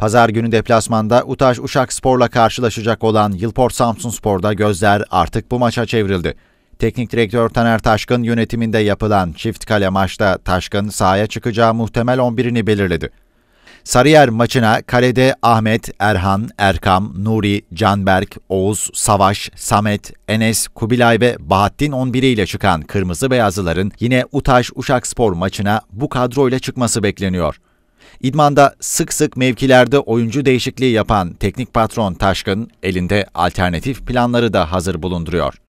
Pazar günü deplasmanda Utaş Uşak Spor'la karşılaşacak olan Yılport Samsun Spor'da gözler artık bu maça çevrildi. Teknik direktör Taner Taşkın yönetiminde yapılan çift kale maçta Taşkın sahaya çıkacağı muhtemel 11'ini belirledi. Sarıyer maçına kalede Ahmet, Erhan, Erkam, Nuri, Canberk, Oğuz, Savaş, Samet, Enes, Kubilay ve Bahattin 11 ile çıkan Kırmızı Beyazlıların yine Utaş Uşak Spor maçına bu kadroyla çıkması bekleniyor. İdmanda sık sık mevkilerde oyuncu değişikliği yapan teknik patron Taşkın elinde alternatif planları da hazır bulunduruyor.